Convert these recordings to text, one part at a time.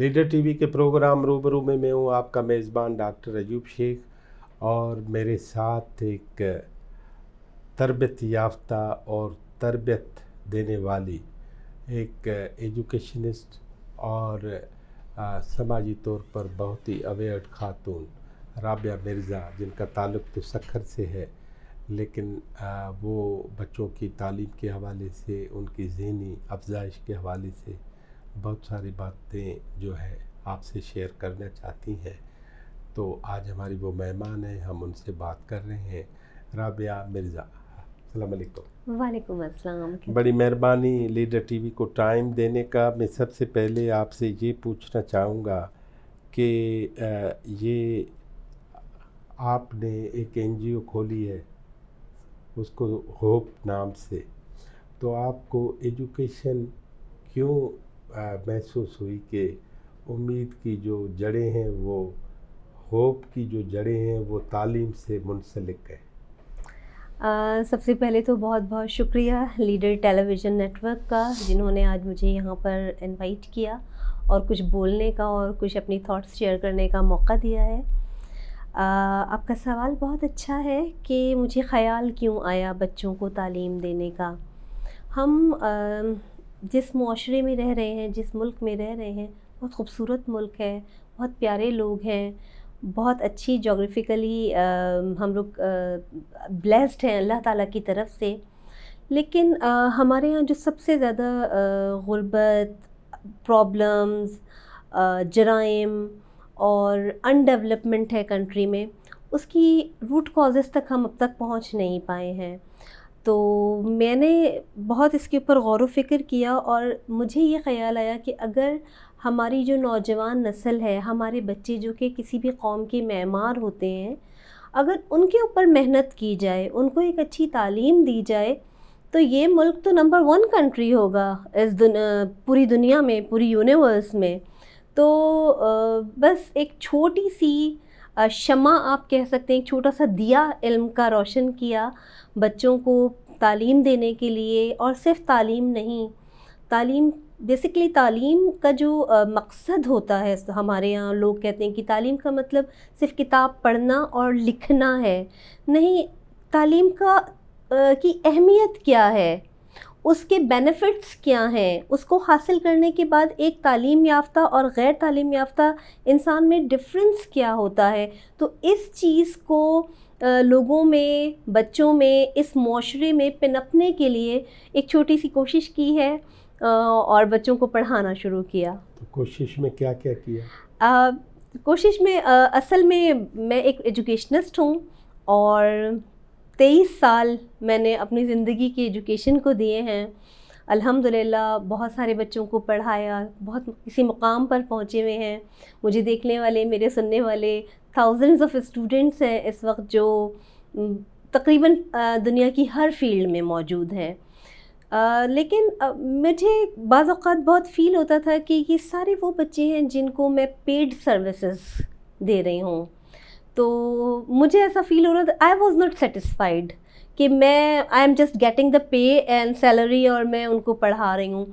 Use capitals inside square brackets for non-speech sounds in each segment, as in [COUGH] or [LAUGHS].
Leader TV के programme रूबरू में मैं हूँ आपका मेज़बान डॉक्टर अयूब शेख और मेरे साथ एक तरबियत याफ्ता और तरबियत देने वाली एक एजुकेशनिस्ट और समाजी तौर पर बहुत ही अवेयर खातून राबिया मिर्ज़ा जिनका ताल्लुक़ तो सखर से है लेकिन आ, वो बच्चों की तालीम के हवाले से उनकी जहनी अफजाइश के हवाले से बहुत सारी बातें जो है आपसे शेयर करना चाहती हैं तो आज हमारी वो मेहमान हैं हम उनसे बात कर रहे हैं राबिया मिर्ज़ा अलैक्म वालेकुम अस्सलाम बड़ी मेहरबानी लीडर टीवी को टाइम देने का मैं सबसे पहले आपसे ये पूछना चाहूँगा कि ये आपने एक एनजीओ खोली है उसको होप नाम से तो आपको एजुकेशन क्यों महसूस हुई कि उम्मीद की जो जड़ें हैं वो होप की जो जड़ें हैं वो तालीम से मुंसलिक है सबसे पहले तो बहुत बहुत शुक्रिया लीडर टेलीविज़न नेटवर्क का जिन्होंने आज मुझे यहाँ पर इनवाइट किया और कुछ बोलने का और कुछ अपनी थॉट्स शेयर करने का मौका दिया है आपका सवाल बहुत अच्छा है कि मुझे ख़याल क्यों आया बच्चों को तालीम देने का हम आ, जिस माशरे में रह रहे हैं जिस मुल्क में रह रहे हैं बहुत खूबसूरत मुल्क है बहुत प्यारे लोग हैं बहुत अच्छी जोग्राफ़िकली हम लोग ब्लेस्ड हैं अल्लाह ताला की तरफ से लेकिन आ, हमारे यहाँ जो सबसे ज़्यादा गुर्बत प्रॉब्लम्स जराइम और अनडेवलपमेंट है कंट्री में उसकी रूट कॉजेज़ तक हम अब तक पहुँच नहीं पाए हैं तो मैंने बहुत इसके ऊपर गौर व फ़िक्र किया और मुझे ये ख़्याल आया कि अगर हमारी जो नौजवान नस्ल है हमारे बच्चे जो कि किसी भी कौम के मैमार होते हैं अगर उनके ऊपर मेहनत की जाए उनको एक अच्छी तालीम दी जाए तो ये मुल्क तो नंबर वन कंट्री होगा इस दुन, पूरी दुनिया में पूरी यूनिवर्स में तो बस एक छोटी सी शमा आप कह सकते हैं एक छोटा सा दिया इल्म का रोशन किया बच्चों को तालीम देने के लिए और सिर्फ तालीम नहीं तालीम बेसिकली तालीम का जो मकसद होता है हमारे यहाँ लोग कहते हैं कि तालीम का मतलब सिर्फ किताब पढ़ना और लिखना है नहीं तालीम का आ, की अहमियत क्या है उसके बेनिफिट्स क्या हैं उसको हासिल करने के बाद एक तालीम याफ्ता और गैर तालीम याफ्ता इंसान में डिफरेंस क्या होता है तो इस चीज़ को लोगों में बच्चों में इस माशरे में पिनपने के लिए एक छोटी सी कोशिश की है और बच्चों को पढ़ाना शुरू किया तो कोशिश में क्या क्या किया आ, कोशिश में आ, असल में मैं एक एजुकेशनिस्ट हूँ और तेईस साल मैंने अपनी ज़िंदगी की एजुकेशन को दिए हैं अल्हम्दुलिल्लाह बहुत सारे बच्चों को पढ़ाया बहुत किसी मुकाम पर पहुँचे हुए हैं मुझे देखने वाले मेरे सुनने वाले थाउजेंड्स ऑफ़ स्टूडेंट्स हैं इस वक्त जो तकरीबन दुनिया की हर फील्ड में मौजूद हैं लेकिन मुझे बाज़ात बहुत फ़ील होता था कि ये सारे वो बच्चे हैं जिनको मैं पेड सर्विसेज दे रही हूँ तो मुझे ऐसा फील हो रहा था आई वॉज़ नॉट सेटिस्फाइड कि मैं I am just getting the pay and salary और मैं उनको पढ़ा रही हूँ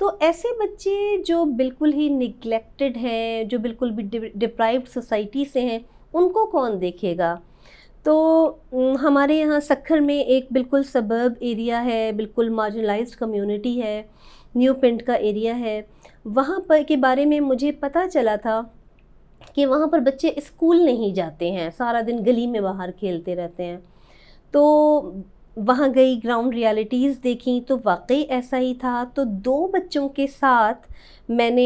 तो ऐसे बच्चे जो बिल्कुल ही निगलेक्टेड हैं जो बिल्कुल भी डिप्राइव्ड सोसाइटी से हैं उनको कौन देखेगा तो हमारे यहाँ सखर में एक बिल्कुल सबर्ब एरिया है बिल्कुल मार्जिनलाइज कम्युनिटी है न्यू पिंड का एरिया है वहाँ पर के बारे में मुझे पता चला था कि वहाँ पर बच्चे स्कूल नहीं जाते हैं सारा दिन गली में बाहर खेलते रहते हैं तो वहाँ गई ग्राउंड रियलिटीज़ देखी तो वाकई ऐसा ही था तो दो बच्चों के साथ मैंने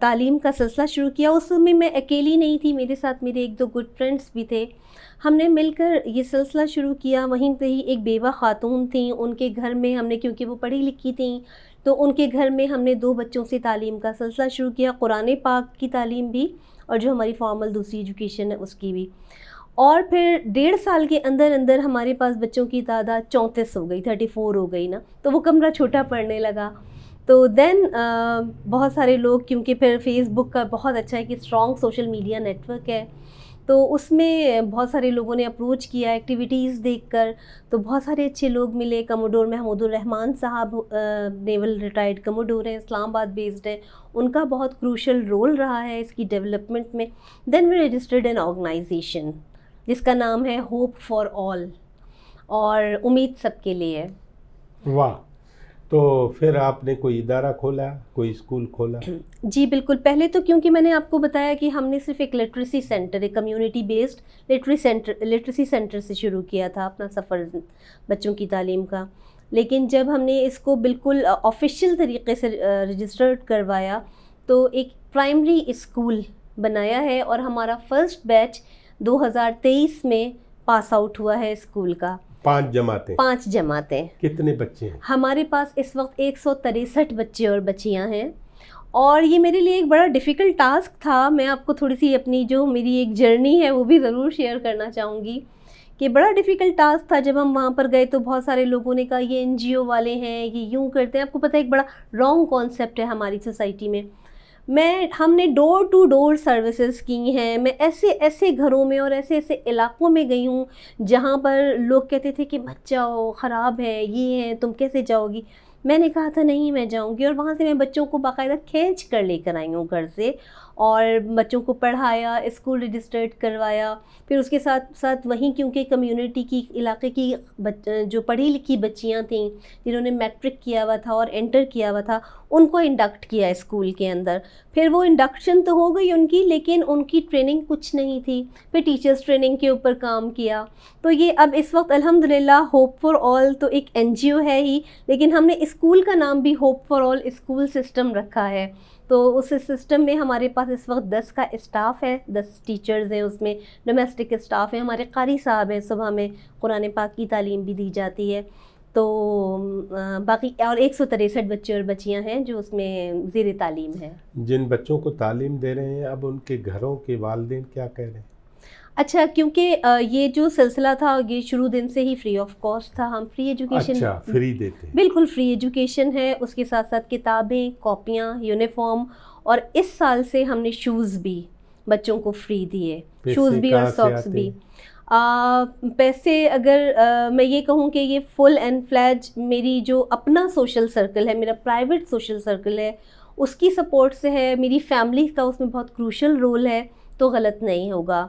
तालीम का सिलसिला शुरू किया उसमें मैं अकेली नहीं थी मेरे साथ मेरे एक दो गुड फ्रेंड्स भी थे हमने मिलकर ये सिलसिला शुरू किया वहीं पर ही एक बेवा ख़ातून थी उनके घर में हमने क्योंकि वो पढ़ी लिखी थी तो उनके घर में हमने दो बच्चों से तालीम का सिलसिला शुरू किया कुरान पाक की तालीम भी और जो हमारी फॉर्मल दूसरी एजुकेशन है उसकी भी और फिर डेढ़ साल के अंदर अंदर हमारे पास बच्चों की तादाद चौंतीस हो गई थर्टी फोर हो गई ना तो वो कमरा छोटा पड़ने लगा तो देन बहुत सारे लोग क्योंकि फिर फेसबुक का बहुत अच्छा है कि स्ट्रॉन्ग सोशल मीडिया नेटवर्क है तो उसमें बहुत सारे लोगों ने अप्रोच किया एक्टिविटीज़ देखकर तो बहुत सारे अच्छे लोग मिले कमोडोर महमूदुर रहमान साहब नेवल रिटायर्ड कमोडोर हैं इस्लामाबाद बेस्ड हैं उनका बहुत क्रूशल रोल रहा है इसकी डेवलपमेंट में then we registered an organisation जिसका नाम है होप फॉर ऑल और उम्मीद सबके लिए वाह तो फिर आपने कोई इदारा खोला कोई स्कूल खोला जी बिल्कुल पहले तो क्योंकि मैंने आपको बताया कि हमने सिर्फ एक लिटरेसी सेंटर एक community based literacy centre literacy centre से शुरू किया था अपना सफ़र बच्चों की तालीम का लेकिन जब हमने इसको बिल्कुल ऑफिशियल तरीके से रजिस्टर्ड करवाया तो एक प्राइमरी स्कूल बनाया है और हमारा फर्स्ट बैच 2023 में पास आउट हुआ है स्कूल का पांच जमाते पांच जमाते कितने बच्चे हैं हमारे पास इस वक्त एक बच्चे और बच्चियां हैं और ये मेरे लिए एक बड़ा डिफ़िकल्ट टास्क था मैं आपको थोड़ी सी अपनी जो मेरी एक जर्नी है वो भी ज़रूर शेयर करना चाहूँगी कि बड़ा डिफ़िकल्ट टास्क था जब हम वहाँ पर गए तो बहुत सारे लोगों ने कहा ये एन वाले हैं ये यूँ करते हैं आपको पता है एक बड़ा रॉन्ग कॉन्सेप्ट है हमारी सोसाइटी में मैं हमने डोर टू डोर सर्विसेज की हैं मैं ऐसे ऐसे घरों में और ऐसे ऐसे इलाकों में गई हूँ जहाँ पर लोग कहते थे कि मत जाओ ख़राब है ये है तुम कैसे जाओगी मैंने कहा था नहीं मैं जाऊँगी और वहाँ से मैं बच्चों को बाकायदा खींच कर लेकर आई हूँ घर से और बच्चों को पढ़ाया स्कूल रजिस्टर्ड करवाया फिर उसके साथ साथ वहीं क्योंकि कम्युनिटी की इलाके की जो पढ़ी लिखी बच्चियां थीं जिन्होंने मैट्रिक किया हुआ था और एंटर किया हुआ था उनको इंडक्ट किया स्कूल के अंदर फिर वो इंडक्शन तो हो गई उनकी लेकिन उनकी ट्रेनिंग कुछ नहीं थी फिर टीचर्स ट्रेनिंग के ऊपर काम किया तो ये अब इस वक्त अल्हम्दुलिल्लाह होप फॉर ऑल तो एक एनजीओ है ही लेकिन हमने स्कूल का नाम भी hope for all school system रखा है तो उस सिस्टम में हमारे पास इस वक्त दस का स्टाफ है दस टीचर्स हैं उसमें डोमेस्टिक स्टाफ हैं हमारे कारी साहब हैं सुबह में कुरान पाक की तालीम भी दी जाती है तो बाकी और एक सौ तिरसठ बच्चे और बच्चियां हैं जो उसमें ज़ेर तालीम है जिन बच्चों को तालीम दे रहे हैं अब उनके घरों के वालदे क्या कह रहे हैं अच्छा क्योंकि ये जो सिलसिला था ये शुरू दिन से ही फ्री ऑफ कॉस्ट था हम फ्री एजुकेशन अच्छा फ्री देते बिल्कुल फ्री एजुकेशन है उसके साथ साथ किताबें कॉपियाँ यूनिफॉर्म और इस साल से हमने शूज़ भी बच्चों को फ्री दिए शूज़ भी और सॉक्स भी आ, पैसे अगर आ, मैं ये कहूँ कि ये फुल एंड फ्लैज मेरी जो अपना सोशल सर्कल है मेरा प्राइवेट सोशल सर्कल है उसकी सपोर्ट से है मेरी फैमिली का उसमें बहुत क्रूशल रोल है तो गलत नहीं होगा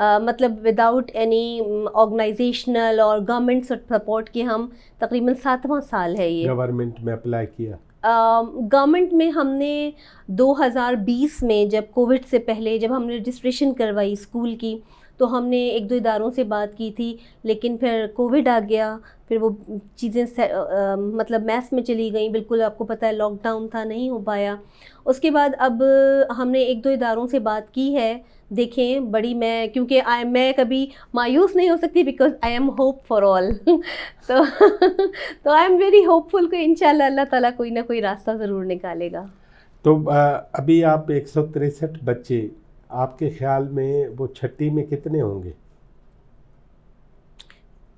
मतलब विदाउट एनी ऑर्गेनाइजेशनल और गवर्नमेंट सपोर्ट के हम तकरीबन सातवां साल है ये गवर्नमेंट में अप्लाई किया गवर्नमेंट में हमने 2020 में जब कोविड से पहले जब हमने रजिस्ट्रेशन करवाई स्कूल की तो हमने एक दो इदारों से बात की थी लेकिन फिर कोविड आ गया फिर वो चीज़ें मतलब मैथ्स में चली गई बिल्कुल आपको पता है लॉकडाउन था नहीं हो पाया उसके बाद अब हमने एक दो इदारों से बात की है देखें बड़ी मैं क्योंकि आई मैं कभी मायूस नहीं हो सकती because I am hope for all तो तो आई एम वेरी होपफुल कि इन अल्लाह ताला कोई ना कोई रास्ता ज़रूर निकालेगा तो अभी आप एक बच्चे आपके ख्याल में वो छठी में कितने होंगे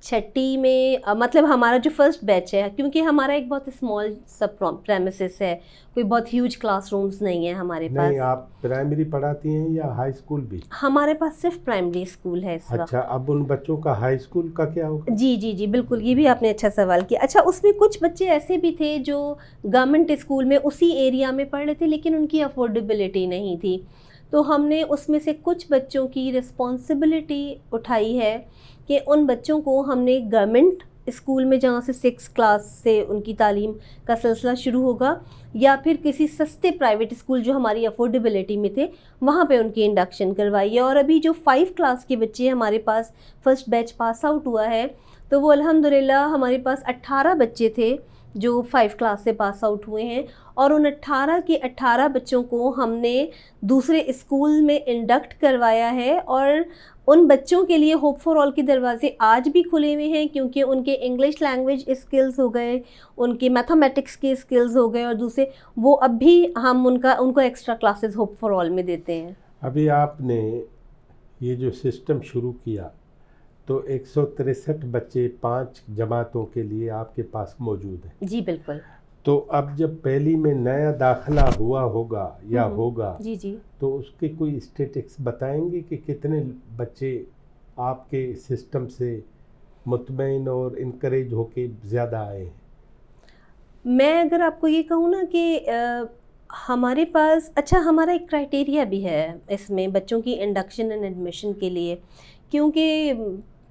छठी में मतलब हमारा जो फर्स्ट बैच है क्योंकि हमारा एक बहुत स्मॉल सब प्रेमिसेस है कोई बहुत ह्यूज क्लासरूम्स नहीं है हमारे नहीं, पास आप प्राइमरी पढ़ाती हैं या हाई स्कूल भी हमारे पास सिर्फ प्राइमरी स्कूल है इस अच्छा अब उन बच्चों का हाई स्कूल का क्या होगा जी जी जी बिल्कुल ये भी आपने अच्छा सवाल किया अच्छा उसमें कुछ बच्चे ऐसे भी थे जो गवर्नमेंट स्कूल में उसी एरिया में पढ़ रहे थे लेकिन उनकी अफोर्डेबिलिटी नहीं थी तो हमने उसमें से कुछ बच्चों की रिस्पॉन्सिबिलिटी उठाई है कि उन बच्चों को हमने गवर्नमेंट स्कूल में जहाँ से सिक्स क्लास से उनकी तालीम का सिलसिला शुरू होगा या फिर किसी सस्ते प्राइवेट स्कूल जो हमारी अफोर्डेबिलिटी में थे वहाँ पे उनकी इंडक्शन करवाई है और अभी जो फाइव क्लास के बच्चे हमारे पास फर्स्ट बैच पास आउट हुआ है तो वो अलहमदिल्ला हमारे पास अट्ठारह बच्चे थे जो फाइव क्लास से पास आउट हुए हैं और उन 18 के 18 बच्चों को हमने दूसरे स्कूल में इंडक्ट करवाया है और उन बच्चों के लिए होप फॉर ऑल के दरवाज़े आज भी खुले हुए हैं क्योंकि उनके इंग्लिश लैंग्वेज स्किल्स हो गए उनके मैथमेटिक्स के स्किल्स हो गए और दूसरे वो अब भी हम उनका उनको extra classes hope for all में देते हैं अभी आपने ये जो सिस्टम शुरू किया तो एक बच्चे पांच जमातों के लिए आपके पास मौजूद हैं जी बिल्कुल तो अब जब पहली में नया दाखिला हुआ होगा या हम्म, होगा जी जी तो उसके कोई स्टेटिक्स बताएंगे कि कितने बच्चे आपके सिस्टम से मुतमिन और इनक्रेज होके ज़्यादा आए हैं मैं अगर आपको ये कहूँ ना कि आ, हमारे पास अच्छा हमारा एक क्राइटेरिया भी है इसमें बच्चों की इंडक्शन एंड एडमिशन के लिए क्योंकि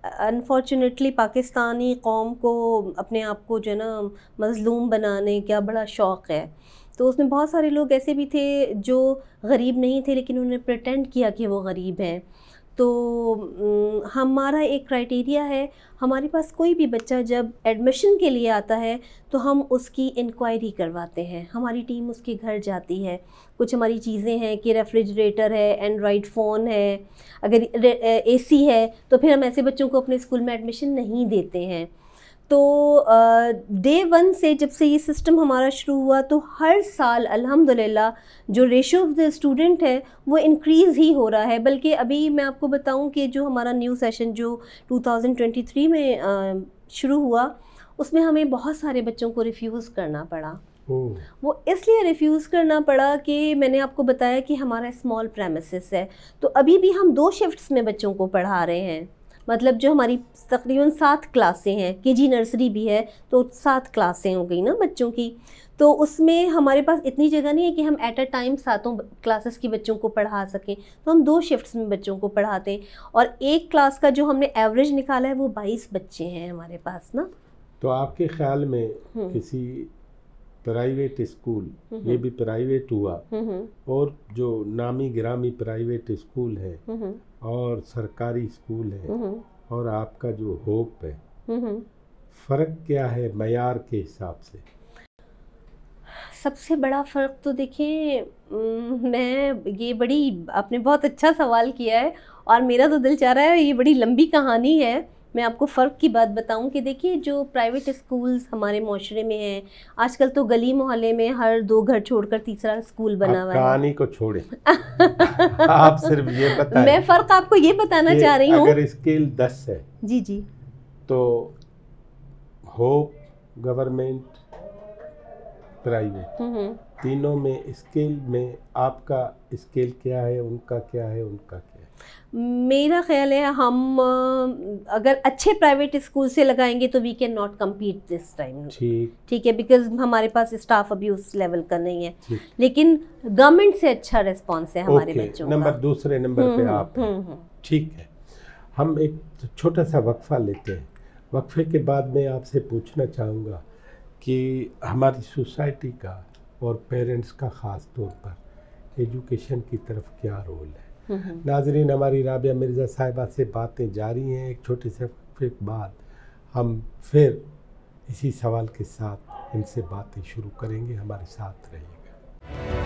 अनफॉर्चुनेटली पाकिस्तानी कौम को अपने आप को जो है ना मज़लूम बनाने का बड़ा शौक़ है तो उसमें बहुत सारे लोग ऐसे भी थे जो गरीब नहीं थे लेकिन उन्होंने प्रटेंड किया कि वो गरीब हैं तो हमारा एक क्राइटेरिया है हमारे पास कोई भी बच्चा जब एडमिशन के लिए आता है तो हम उसकी इंक्वायरी करवाते हैं हमारी टीम उसके घर जाती है कुछ हमारी चीज़ें हैं कि रेफ्रिजरेटर है एंड्रॉयड फ़ोन है अगर एसी है तो फिर हम ऐसे बच्चों को अपने स्कूल में एडमिशन नहीं देते हैं तो डे वन से जब से ये सिस्टम हमारा शुरू हुआ तो हर साल अल्हम्दुलिल्लाह जो रेशो ऑफ़ द स्टूडेंट है वो इनक्रीज़ ही हो रहा है बल्कि अभी मैं आपको बताऊं कि जो हमारा न्यू सेशन जो 2023 में शुरू हुआ उसमें हमें बहुत सारे बच्चों को रिफ्यूज़ करना पड़ा वो इसलिए रिफ्यूज़ करना पड़ा कि मैंने आपको बताया कि हमारा स्मॉल प्रेमिसेस है तो अभी भी हम दो शिफ्ट्स में बच्चों को पढ़ा रहे हैं मतलब जो हमारी तकरीबन सात क्लासें हैं के जी नर्सरी भी है तो सात क्लासें हो गई ना बच्चों की तो उसमें हमारे पास इतनी जगह नहीं है कि हम एट अ टाइम सातों क्लासेस की बच्चों को पढ़ा सकें तो हम दो शिफ्ट्स में बच्चों को पढ़ाते हैं और एक क्लास का जो हमने एवरेज निकाला है वो बाईस बच्चे हैं हमारे पास ना तो आपके ख्याल में हम्म। किसी प्राइवेट हम्म। स्कूल ये भी प्राइवेट हुआ हम्म, और जो नामी ग्रामी प्राइवेट स्कूल है और सरकारी स्कूल है हम्म। और आपका जो होप है हम्म। फ़र्क क्या है मैार के हिसाब से सबसे बड़ा फ़र्क तो देखिए मैं ये बड़ी आपने बहुत अच्छा सवाल किया है और मेरा तो दिल चाह रहा है ये बड़ी लंबी कहानी है मैं आपको फ़र्क की बात बताऊं कि देखिए जो प्राइवेट स्कूल्स हमारे माशरे में हैं आजकल तो गली मोहल्ले में हर दो घर छोड़कर तीसरा स्कूल बना हुआ है कहानी को छोड़े [LAUGHS] आप सिर्फ ये बताएं मैं फ़र्क आपको ये बताना चाह रही हूँ अगर स्केल दस है जी जी तो होप गवर्नमेंट प्राइवेट हम्म, हम्म। तीनों में स्केल में आपका स्केल क्या है उनका क्या है उनका क्या है मेरा ख्याल है हम अगर अच्छे प्राइवेट स्कूल से लगाएंगे तो we can not compete this time ठीक है बिकॉज हमारे पास स्टाफ अभी उस लेवल का नहीं है लेकिन गवर्नमेंट से अच्छा रेस्पॉन्स है हमारे okay, बच्चों नंबर दूसरे नंबर पे हम्म, आप हम्म, हम्म। ठीक है हम एक छोटा सा वक्फा लेते हैं वक्फे के बाद मैं आपसे पूछना चाहूँगा कि हमारी सोसाइटी का और पेरेंट्स का ख़ास तौर पर एजुकेशन की तरफ क्या रोल है नाजरीन हमारी राबिया मिर्ज़ा साहिबा से बातें जारी हैं एक छोटे से के बाद हम फिर इसी सवाल के साथ इनसे बातें शुरू करेंगे हमारे साथ रहिएगा